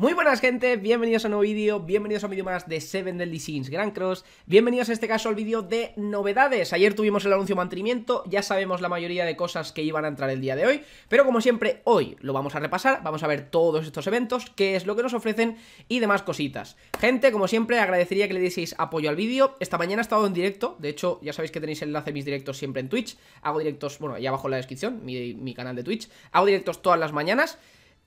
Muy buenas gente, bienvenidos a un nuevo vídeo, bienvenidos a un vídeo más de Seven Deadly Sins Grand Cross Bienvenidos en este caso al vídeo de novedades Ayer tuvimos el anuncio mantenimiento, ya sabemos la mayoría de cosas que iban a entrar el día de hoy Pero como siempre, hoy lo vamos a repasar, vamos a ver todos estos eventos Qué es lo que nos ofrecen y demás cositas Gente, como siempre, agradecería que le dieseis apoyo al vídeo Esta mañana he estado en directo, de hecho ya sabéis que tenéis el enlace de mis directos siempre en Twitch Hago directos, bueno, ahí abajo en la descripción, mi canal de Twitch Hago directos todas las mañanas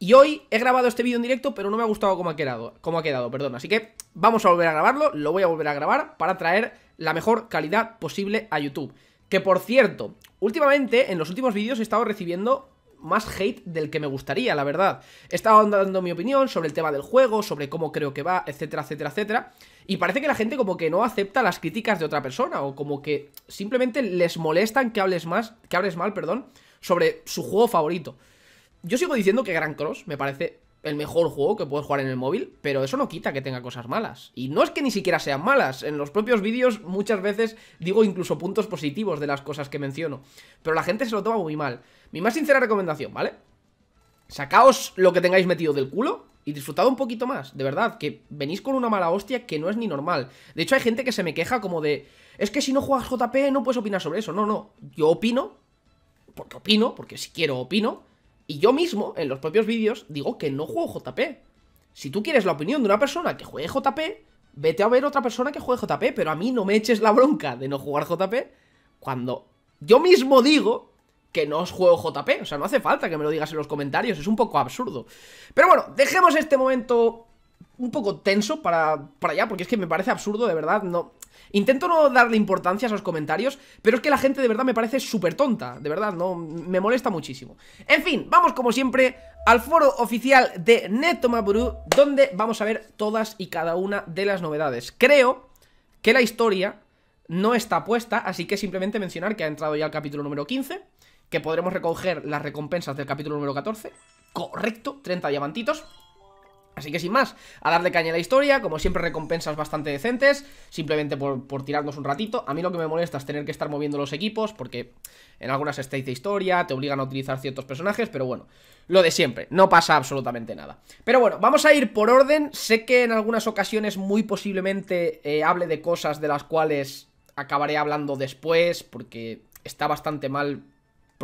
y hoy he grabado este vídeo en directo, pero no me ha gustado cómo ha quedado, cómo ha quedado perdón. Así que vamos a volver a grabarlo, lo voy a volver a grabar para traer la mejor calidad posible a YouTube. Que por cierto, últimamente, en los últimos vídeos he estado recibiendo más hate del que me gustaría, la verdad. He estado dando mi opinión sobre el tema del juego, sobre cómo creo que va, etcétera, etcétera, etcétera. Y parece que la gente como que no acepta las críticas de otra persona o como que simplemente les molestan que hables más, que hables mal, perdón, sobre su juego favorito. Yo sigo diciendo que Gran Cross me parece el mejor juego que puedes jugar en el móvil, pero eso no quita que tenga cosas malas. Y no es que ni siquiera sean malas, en los propios vídeos muchas veces digo incluso puntos positivos de las cosas que menciono, pero la gente se lo toma muy mal. Mi más sincera recomendación, ¿vale? Sacaos lo que tengáis metido del culo y disfrutad un poquito más, de verdad, que venís con una mala hostia que no es ni normal. De hecho hay gente que se me queja como de, es que si no juegas JP no puedes opinar sobre eso. No, no, yo opino, porque opino, porque si quiero opino, y yo mismo, en los propios vídeos, digo que no juego JP. Si tú quieres la opinión de una persona que juegue JP, vete a ver otra persona que juegue JP, pero a mí no me eches la bronca de no jugar JP cuando yo mismo digo que no os juego JP. O sea, no hace falta que me lo digas en los comentarios, es un poco absurdo. Pero bueno, dejemos este momento un poco tenso para, para allá, porque es que me parece absurdo, de verdad, no... Intento no darle importancia a esos comentarios, pero es que la gente de verdad me parece súper tonta, de verdad, no me molesta muchísimo. En fin, vamos como siempre al foro oficial de Netomaburu, donde vamos a ver todas y cada una de las novedades. Creo que la historia no está puesta, así que simplemente mencionar que ha entrado ya el capítulo número 15, que podremos recoger las recompensas del capítulo número 14, correcto, 30 diamantitos, Así que sin más, a darle caña a la historia, como siempre recompensas bastante decentes, simplemente por, tirarnos un ratito. A mí lo que me molesta es tener que estar moviendo los equipos, porque en algunas estáis de historia, te obligan a utilizar ciertos personajes, pero bueno, lo de siempre, no pasa absolutamente nada. Pero bueno, vamos a ir por orden, sé que en algunas ocasiones muy posiblemente eh, hable de cosas de las cuales acabaré hablando después, porque está bastante mal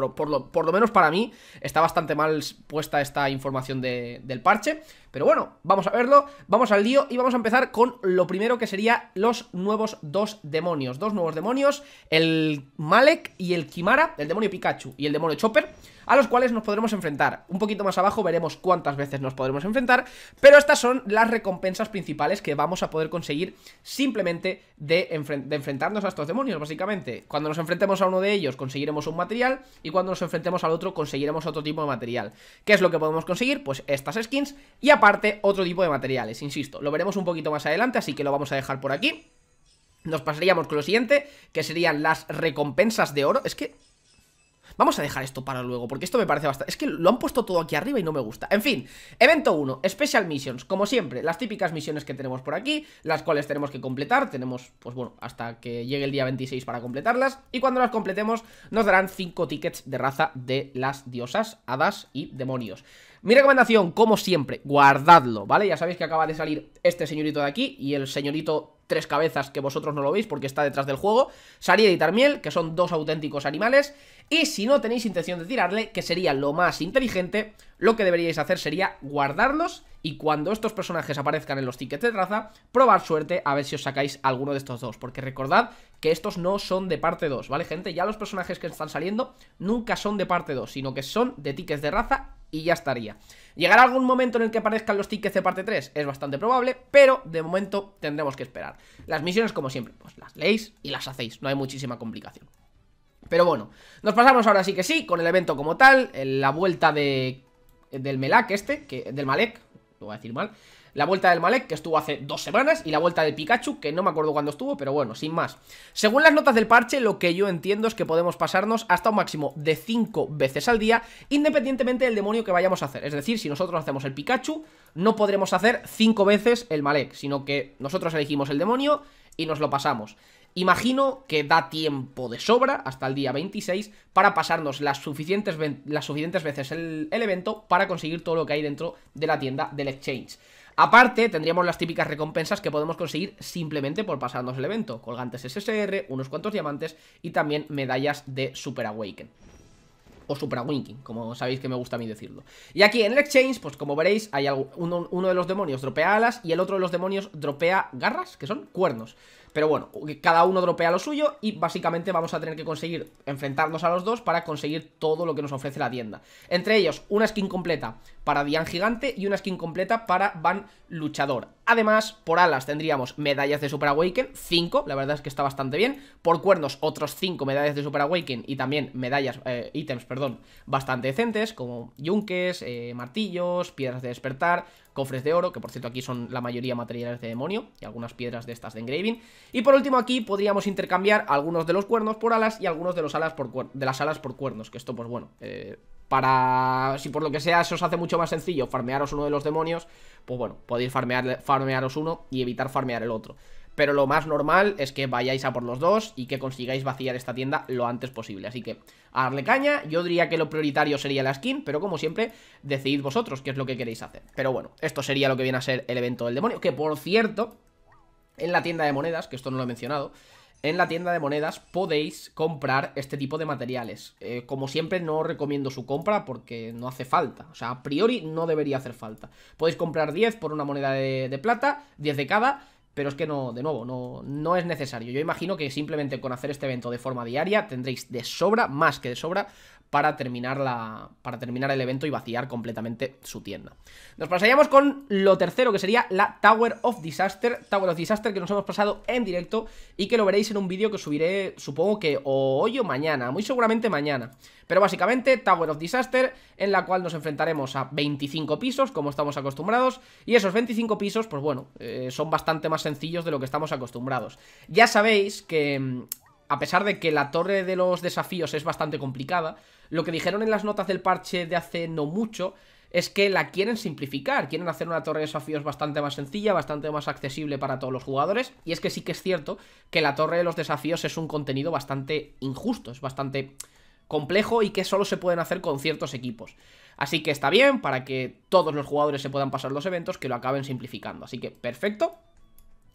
por, por, lo, menos para mí está bastante mal puesta esta información del parche. Pero bueno, vamos a verlo, vamos al lío y vamos a empezar con lo primero que sería los nuevos dos demonios. Dos nuevos demonios, el Malek y el Kimara, el demonio Pikachu y el demonio Chopper a los cuales nos podremos enfrentar. Un poquito más abajo veremos cuántas veces nos podremos enfrentar, pero estas son las recompensas principales que vamos a poder conseguir simplemente de, enfrentarnos a estos demonios, básicamente. Cuando nos enfrentemos a uno de ellos conseguiremos un material y cuando nos enfrentemos al otro conseguiremos otro tipo de material. ¿Qué es lo que podemos conseguir? Pues estas skins y aparte otro tipo de materiales, insisto. Lo veremos un poquito más adelante, así que lo vamos a dejar por aquí. Nos pasaríamos con lo siguiente, que serían las recompensas de oro. Es que Vamos a dejar esto para luego, porque esto me parece bastante... Es que lo han puesto todo aquí arriba y no me gusta. En fin, evento 1, Special Missions. Como siempre, las típicas misiones que tenemos por aquí, las cuales tenemos que completar. Tenemos, pues bueno, hasta que llegue el día 26 para completarlas. Y cuando las completemos, nos darán 5 tickets de raza de las diosas, hadas y demonios. Mi recomendación, como siempre, guardadlo, ¿vale? Ya sabéis que acaba de salir este señorito de aquí y el señorito tres cabezas que vosotros no lo veis porque está detrás del juego. Sarida y Tarmiel, que son dos auténticos animales. Y si no tenéis intención de tirarle, que sería lo más inteligente, lo que deberíais hacer sería guardarlos y cuando estos personajes aparezcan en los tickets de raza, probar suerte a ver si os sacáis alguno de estos dos, porque recordad que estos no son de parte 2, ¿vale gente? Ya los personajes que están saliendo nunca son de parte 2, sino que son de tickets de raza y ya estaría. ¿Llegará algún momento en el que aparezcan los tickets de parte 3? Es bastante probable, pero de momento tendremos que esperar. Las misiones, como siempre, pues las leéis y las hacéis, no hay muchísima complicación. Pero bueno, nos pasamos ahora sí que sí con el evento como tal, la vuelta de del Melak este, que del Malek, lo voy a decir mal, la vuelta del Malek, que estuvo hace dos semanas, y la vuelta del Pikachu, que no me acuerdo cuándo estuvo, pero bueno, sin más. Según las notas del parche, lo que yo entiendo es que podemos pasarnos hasta un máximo de cinco veces al día, independientemente del demonio que vayamos a hacer. Es decir, si nosotros hacemos el Pikachu, no podremos hacer cinco veces el Malek, sino que nosotros elegimos el demonio y nos lo pasamos. Imagino que da tiempo de sobra hasta el día 26 para pasarnos las suficientes, las suficientes veces el, el evento para conseguir todo lo que hay dentro de la tienda del exchange. Aparte, tendríamos las típicas recompensas que podemos conseguir simplemente por pasarnos el evento. Colgantes SSR, unos cuantos diamantes y también medallas de Super Awaken o winking como sabéis que me gusta a mí decirlo. Y aquí en el exchange, pues como veréis, hay uno, uno de los demonios dropea alas y el otro de los demonios dropea garras, que son cuernos. Pero bueno, cada uno dropea lo suyo y básicamente vamos a tener que conseguir enfrentarnos a los dos para conseguir todo lo que nos ofrece la tienda. Entre ellos, una skin completa para Dian Gigante y una skin completa para Van Luchador. Además, por alas tendríamos medallas de Super Awaken, 5, la verdad es que está bastante bien. Por cuernos, otros 5 medallas de Super Awaken y también medallas, eh, ítems, perdón, bastante decentes, como yunques, eh, martillos, piedras de despertar, cofres de oro, que por cierto aquí son la mayoría materiales de demonio, y algunas piedras de estas de engraving. Y por último aquí podríamos intercambiar algunos de los cuernos por alas y algunos de, alas por de las alas por cuernos, que esto pues bueno, eh, para, si por lo que sea se os hace mucho más sencillo farmearos uno de los demonios, pues bueno, podéis farmear, farmearos uno y evitar farmear el otro. Pero lo más normal es que vayáis a por los dos y que consigáis vaciar esta tienda lo antes posible. Así que, a darle caña, yo diría que lo prioritario sería la skin, pero como siempre, decidid vosotros qué es lo que queréis hacer. Pero bueno, esto sería lo que viene a ser el evento del demonio, que por cierto, en la tienda de monedas, que esto no lo he mencionado, en la tienda de monedas podéis comprar este tipo de materiales. Eh, como siempre, no os recomiendo su compra porque no hace falta. O sea, a priori no debería hacer falta. Podéis comprar 10 por una moneda de, de plata, 10 de cada, pero es que no, de nuevo, no, no es necesario. Yo imagino que simplemente con hacer este evento de forma diaria tendréis de sobra, más que de sobra, para terminar, la, para terminar el evento y vaciar completamente su tienda. Nos pasaríamos con lo tercero, que sería la Tower of Disaster. Tower of Disaster que nos hemos pasado en directo y que lo veréis en un vídeo que subiré, supongo que hoy o mañana, muy seguramente mañana. Pero básicamente, Tower of Disaster, en la cual nos enfrentaremos a 25 pisos, como estamos acostumbrados, y esos 25 pisos, pues bueno, eh, son bastante más sencillos de lo que estamos acostumbrados. Ya sabéis que mm, a pesar de que la torre de los desafíos es bastante complicada, lo que dijeron en las notas del parche de hace no mucho es que la quieren simplificar, quieren hacer una torre de desafíos bastante más sencilla, bastante más accesible para todos los jugadores, y es que sí que es cierto que la torre de los desafíos es un contenido bastante injusto, es bastante complejo y que solo se pueden hacer con ciertos equipos. Así que está bien para que todos los jugadores se puedan pasar los eventos, que lo acaben simplificando. Así que perfecto,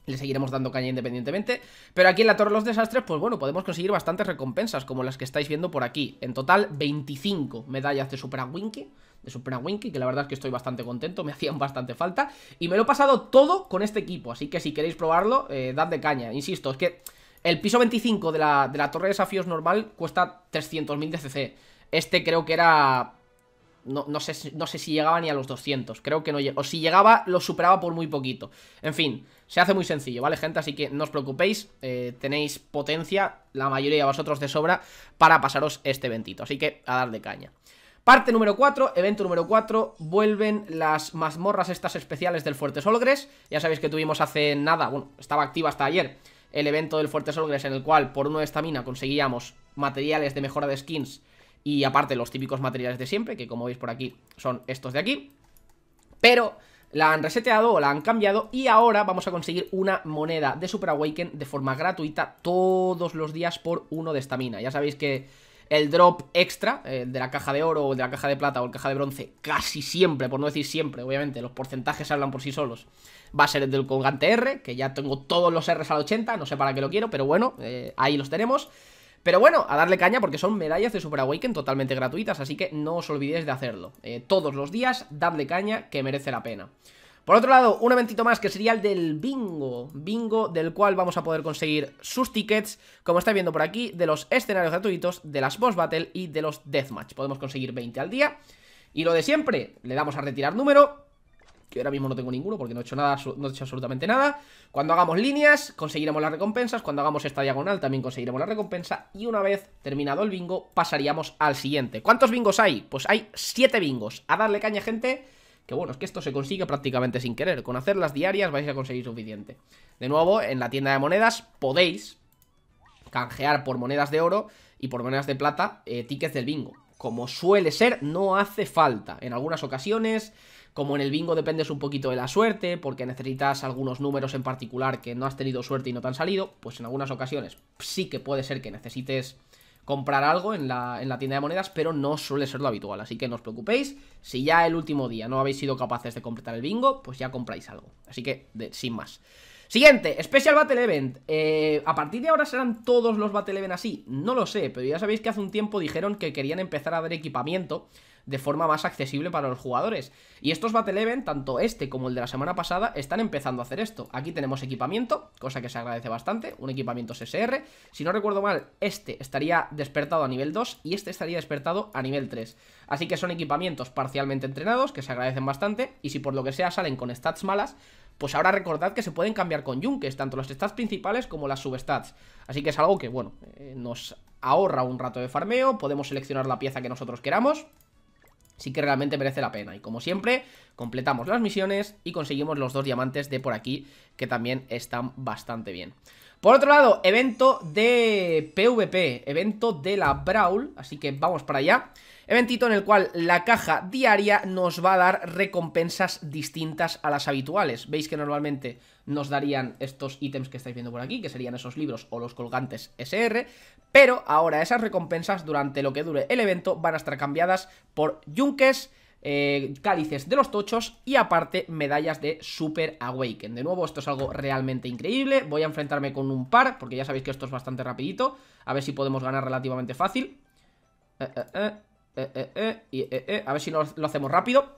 le seguiremos dando caña independientemente. Pero aquí en la Torre de los Desastres, pues bueno, podemos conseguir bastantes recompensas, como las que estáis viendo por aquí. En total, 25 medallas de Super Winky, de Super Winky, que la verdad es que estoy bastante contento, me hacían bastante falta. Y me lo he pasado todo con este equipo, así que si queréis probarlo, eh, dad de caña. Insisto, es que el piso 25 de la, torre de desafíos normal cuesta 300.000 de CC. Este creo que era... No, sé, no sé si llegaba ni a los 200, creo que no llegó O si llegaba, lo superaba por muy poquito. En fin, se hace muy sencillo, ¿vale, gente? Así que no os preocupéis, eh, tenéis potencia, la mayoría de vosotros de sobra, para pasaros este eventito. Así que a dar de caña. Parte número 4, evento número 4, vuelven las mazmorras estas especiales del Fuerte Solgres. Ya sabéis que tuvimos hace nada, bueno, estaba activa hasta ayer el evento del Fuerte Solgres en el cual por uno de estamina conseguíamos materiales de mejora de skins y aparte los típicos materiales de siempre, que como veis por aquí son estos de aquí. Pero la han reseteado o la han cambiado y ahora vamos a conseguir una moneda de Super Awaken de forma gratuita todos los días por uno de mina. Ya sabéis que el drop extra de la caja de oro o de la caja de plata o la caja de bronce, casi siempre, por no decir siempre, obviamente, los porcentajes hablan por sí solos, va a ser el del colgante R, que ya tengo todos los Rs al 80, no sé para qué lo quiero, pero bueno, eh, ahí los tenemos. Pero bueno, a darle caña porque son medallas de Super Awaken totalmente gratuitas, así que no os olvidéis de hacerlo. Eh, todos los días, dadle caña, que merece la pena. Por otro lado, un eventito más que sería el del bingo, bingo del cual vamos a poder conseguir sus tickets, como estáis viendo por aquí, de los escenarios gratuitos, de las boss battle y de los deathmatch. Podemos conseguir 20 al día. Y lo de siempre, le damos a retirar número que ahora mismo no tengo ninguno porque no he hecho nada, no he hecho absolutamente nada. Cuando hagamos líneas, conseguiremos las recompensas. Cuando hagamos esta diagonal, también conseguiremos la recompensa. Y una vez terminado el bingo, pasaríamos al siguiente. ¿Cuántos bingos hay? Pues hay 7 bingos. A darle caña, gente. Que bueno, es que esto se consigue prácticamente sin querer. Con hacer las diarias vais a conseguir suficiente. De nuevo, en la tienda de monedas podéis canjear por monedas de oro y por monedas de plata eh, tickets del bingo. Como suele ser, no hace falta. En algunas ocasiones como en el bingo dependes un poquito de la suerte, porque necesitas algunos números en particular que no has tenido suerte y no te han salido, pues en algunas ocasiones sí que puede ser que necesites comprar algo en la, tienda de monedas, pero no suele ser lo habitual. Así que no os preocupéis, si ya el último día no habéis sido capaces de completar el bingo, pues ya compráis algo. Así que, sin más. Siguiente, Special Battle Event. Eh, ¿A partir de ahora serán todos los Battle Event así? No lo sé, pero ya sabéis que hace un tiempo dijeron que querían empezar a dar equipamiento de forma más accesible para los jugadores. Y estos Battle Event, tanto este como el de la semana pasada, están empezando a hacer esto. Aquí tenemos equipamiento, cosa que se agradece bastante, un equipamiento SSR. Si no recuerdo mal, este estaría despertado a nivel 2 y este estaría despertado a nivel 3. Así que son equipamientos parcialmente entrenados, que se agradecen bastante, y si por lo que sea salen con stats malas, pues ahora recordad que se pueden cambiar con yunques, tanto los stats principales como las substats. Así que es algo que, bueno, eh, nos ahorra un rato de farmeo, podemos seleccionar la pieza que nosotros queramos, sí que realmente merece la pena. Y como siempre, completamos las misiones y conseguimos los dos diamantes de por aquí, que también están bastante bien. Por otro lado, evento de PvP, evento de la Brawl, así que vamos para allá. Eventito en el cual la caja diaria nos va a dar recompensas distintas a las habituales. Veis que normalmente nos darían estos ítems que estáis viendo por aquí, que serían esos libros o los colgantes SR, pero ahora esas recompensas durante lo que dure el evento van a estar cambiadas por yunques, eh, cálices de los tochos y aparte medallas de Super Awaken. De nuevo, esto es algo realmente increíble. Voy a enfrentarme con un par, porque ya sabéis que esto es bastante rapidito. A ver si podemos ganar relativamente fácil. Eh, eh, eh, eh a ver si lo hacemos rápido.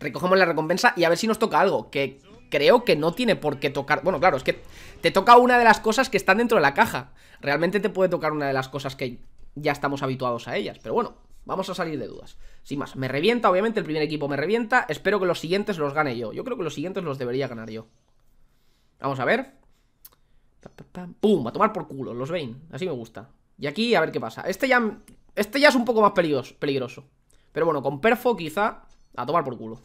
Recogemos la recompensa y a ver si nos toca algo, que creo que no tiene por qué tocar... Bueno, claro, es que te toca una de las cosas que están dentro de la caja. Realmente te puede tocar una de las cosas que ya estamos habituados a ellas. Pero bueno, vamos a salir de dudas. Sin más, me revienta, obviamente, el primer equipo me revienta. Espero que los siguientes los gane yo. Yo creo que los siguientes los debería ganar yo. Vamos a ver. ¡Pum! A tomar por culo, los vein Así me gusta. Y aquí, a ver qué pasa. Este ya, este ya es un poco más peligroso, peligroso. Pero bueno, con Perfo quizá a tomar por culo.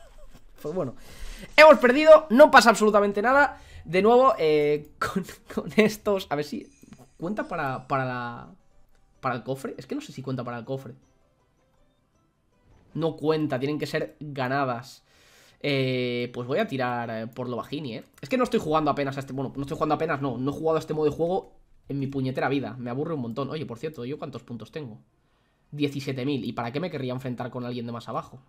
pues bueno. Hemos perdido, no pasa absolutamente nada. De nuevo, eh, con, estos... A ver si... ¿Cuenta para, para la... ¿Para el cofre? Es que no sé si cuenta para el cofre. No cuenta, tienen que ser ganadas. Eh, pues voy a tirar eh, por lo bajini, ¿eh? Es que no estoy jugando apenas a este... Bueno, no estoy jugando apenas, no. No he jugado a este modo de juego en mi puñetera vida. Me aburre un montón. Oye, por cierto, ¿yo cuántos puntos tengo? 17.000. ¿Y para qué me querría enfrentar con alguien de más abajo?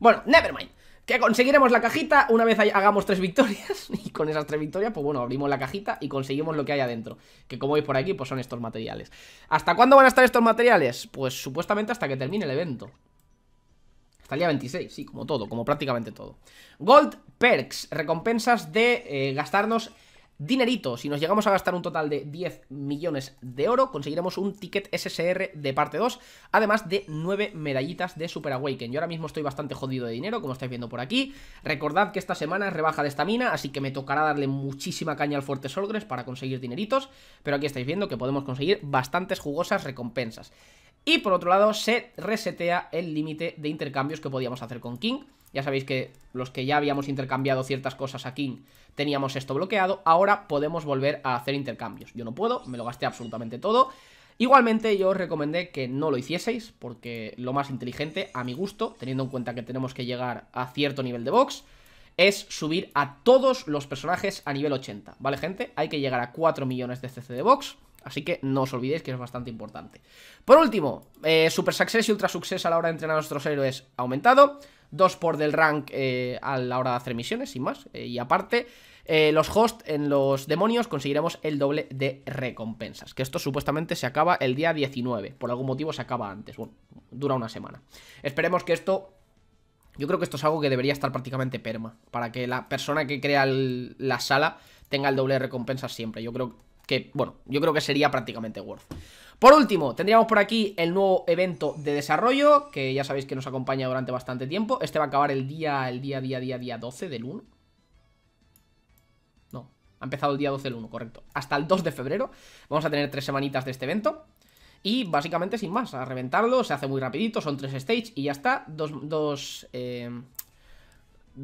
Bueno, nevermind que conseguiremos la cajita una vez hagamos tres victorias y con esas tres victorias, pues bueno, abrimos la cajita y conseguimos lo que hay adentro, que como veis por aquí, pues son estos materiales. ¿Hasta cuándo van a estar estos materiales? Pues supuestamente hasta que termine el evento. Hasta el día 26, sí, como todo, como prácticamente todo. Gold Perks, recompensas de eh, gastarnos dinerito. Si nos llegamos a gastar un total de 10 millones de oro, conseguiremos un ticket SSR de parte 2, además de 9 medallitas de Super Awaken. Yo ahora mismo estoy bastante jodido de dinero, como estáis viendo por aquí. Recordad que esta semana es rebaja de estamina, así que me tocará darle muchísima caña al Fuerte Solgres para conseguir dineritos, pero aquí estáis viendo que podemos conseguir bastantes jugosas recompensas. Y por otro lado, se resetea el límite de intercambios que podíamos hacer con King, ya sabéis que los que ya habíamos intercambiado ciertas cosas aquí teníamos esto bloqueado. Ahora podemos volver a hacer intercambios. Yo no puedo, me lo gasté absolutamente todo. Igualmente yo os recomendé que no lo hicieseis porque lo más inteligente a mi gusto, teniendo en cuenta que tenemos que llegar a cierto nivel de box, es subir a todos los personajes a nivel 80, ¿vale gente? Hay que llegar a 4 millones de CC de box, así que no os olvidéis que es bastante importante. Por último, eh, Super Success y Ultra Success a la hora de entrenar a nuestros héroes aumentado, 2 por del rank eh, a la hora de hacer misiones, sin más. Eh, y aparte, eh, los hosts en los demonios conseguiremos el doble de recompensas. Que esto supuestamente se acaba el día 19. Por algún motivo se acaba antes. Bueno, dura una semana. Esperemos que esto... Yo creo que esto es algo que debería estar prácticamente perma. Para que la persona que crea la sala tenga el doble de recompensas siempre. Yo creo que, bueno, yo creo que sería prácticamente worth. Por último, tendríamos por aquí el nuevo evento de desarrollo, que ya sabéis que nos acompaña durante bastante tiempo. Este va a acabar el día, el día, día, día, día 12 del 1. No, ha empezado el día 12 del 1, correcto. Hasta el 2 de febrero vamos a tener tres semanitas de este evento. Y básicamente sin más, a reventarlo, se hace muy rapidito, son tres stages y ya está. Dos, dos eh,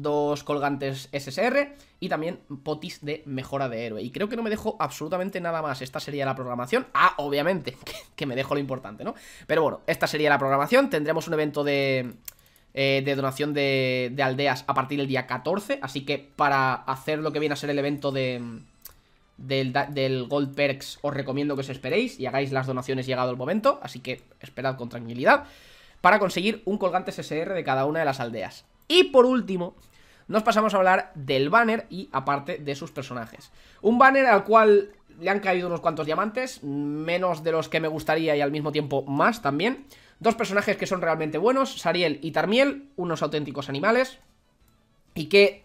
dos colgantes SSR y también potis de mejora de héroe. Y creo que no me dejo absolutamente nada más. Esta sería la programación. Ah, obviamente, que, me dejo lo importante, ¿no? Pero bueno, esta sería la programación. Tendremos un evento de, eh, de donación de, aldeas a partir del día 14. Así que para hacer lo que viene a ser el evento de... Del, del Gold Perks os recomiendo que os esperéis y hagáis las donaciones llegado el momento, así que esperad con tranquilidad para conseguir un colgante SSR de cada una de las aldeas. Y por último, nos pasamos a hablar del banner y aparte de sus personajes. Un banner al cual le han caído unos cuantos diamantes, menos de los que me gustaría y al mismo tiempo más también. Dos personajes que son realmente buenos, Sariel y Tarmiel, unos auténticos animales. Y que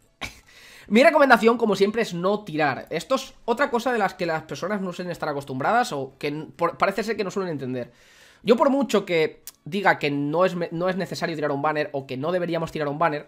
mi recomendación, como siempre, es no tirar. Esto es otra cosa de las que las personas no suelen estar acostumbradas o que parece ser que no suelen entender. Yo por mucho que diga que no es, no es necesario tirar un banner o que no deberíamos tirar un banner,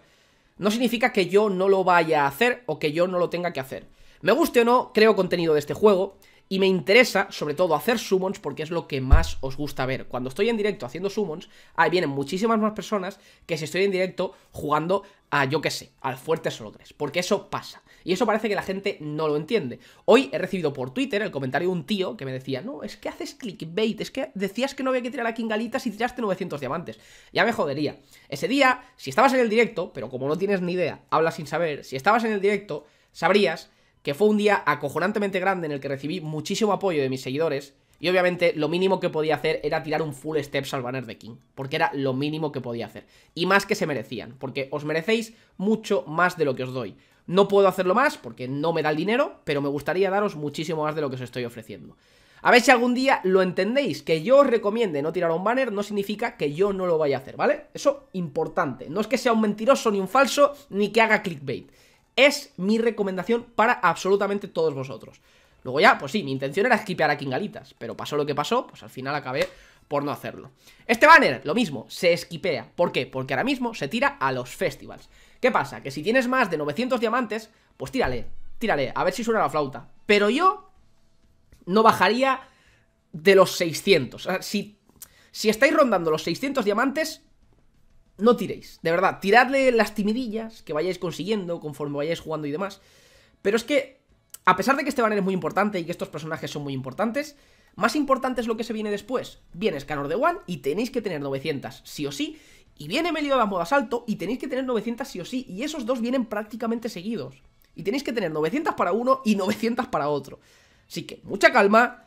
no significa que yo no lo vaya a hacer o que yo no lo tenga que hacer. Me guste o no, creo contenido de este juego y me interesa, sobre todo, hacer summons porque es lo que más os gusta ver. Cuando estoy en directo haciendo summons, ahí vienen muchísimas más personas que si estoy en directo jugando a, yo qué sé, al Fuerte Solo tres, porque eso pasa. Y eso parece que la gente no lo entiende. Hoy he recibido por Twitter el comentario de un tío que me decía, no, es que haces clickbait, es que decías que no había que tirar a Galitas y tiraste 900 diamantes. Ya me jodería. Ese día, si estabas en el directo, pero como no tienes ni idea, habla sin saber, si estabas en el directo, sabrías que fue un día acojonantemente grande en el que recibí muchísimo apoyo de mis seguidores y obviamente lo mínimo que podía hacer era tirar un full steps al banner de King, porque era lo mínimo que podía hacer. Y más que se merecían, porque os merecéis mucho más de lo que os doy. No puedo hacerlo más porque no me da el dinero, pero me gustaría daros muchísimo más de lo que os estoy ofreciendo. A ver si algún día lo entendéis. Que yo os recomiende no tirar un banner no significa que yo no lo vaya a hacer, ¿vale? Eso importante. No es que sea un mentiroso ni un falso, ni que haga clickbait. Es mi recomendación para absolutamente todos vosotros. Luego ya, pues sí, mi intención era esquipear a Kingalitas, pero pasó lo que pasó, pues al final acabé por no hacerlo. Este banner, lo mismo, se esquipea. ¿Por qué? Porque ahora mismo se tira a los festivals. ¿Qué pasa? Que si tienes más de 900 diamantes, pues tírale, tírale, a ver si suena la flauta. Pero yo no bajaría de los 600. Ah, si, si estáis rondando los 600 diamantes, no tiréis. De verdad, tiradle las timidillas que vayáis consiguiendo conforme vayáis jugando y demás. Pero es que, a pesar de que este banner es muy importante y que estos personajes son muy importantes, más importante es lo que se viene después. Viene Scanor de One y tenéis que tener 900, sí o sí, y viene Meliodas Asalto y tenéis que tener 900 sí o sí. Y esos dos vienen prácticamente seguidos. Y tenéis que tener 900 para uno y 900 para otro. Así que, mucha calma.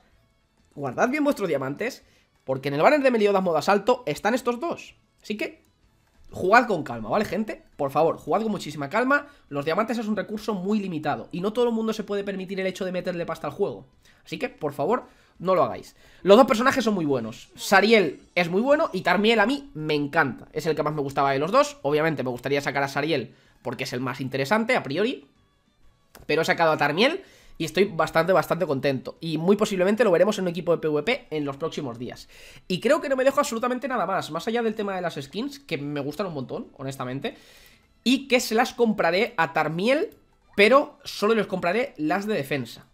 Guardad bien vuestros diamantes. Porque en el banner de Meliodas Asalto están estos dos. Así que, jugad con calma, ¿vale, gente? Por favor, jugad con muchísima calma. Los diamantes es un recurso muy limitado. Y no todo el mundo se puede permitir el hecho de meterle pasta al juego. Así que, por favor, no lo hagáis. Los dos personajes son muy buenos. Sariel es muy bueno y Tarmiel a mí me encanta. Es el que más me gustaba de los dos. Obviamente me gustaría sacar a Sariel porque es el más interesante a priori. Pero he sacado a Tarmiel y estoy bastante, bastante contento. Y muy posiblemente lo veremos en un equipo de PvP en los próximos días. Y creo que no me dejo absolutamente nada más, más allá del tema de las skins, que me gustan un montón, honestamente. Y que se las compraré a Tarmiel, pero solo les compraré las de defensa.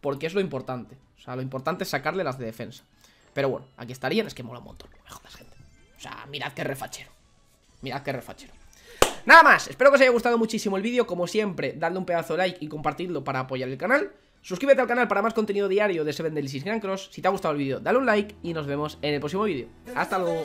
Porque es lo importante. O sea, lo importante es sacarle las de defensa. Pero bueno, aquí estarían. Es que mola un montón. No me gente. O sea, mirad qué refachero. Mirad qué refachero. Nada más, espero que os haya gustado muchísimo el vídeo Como siempre, dadle un pedazo de like y compartirlo para apoyar el canal Suscríbete al canal para más contenido diario de Seven Delicious Grand Cross Si te ha gustado el vídeo, dale un like y nos vemos en el próximo vídeo Hasta luego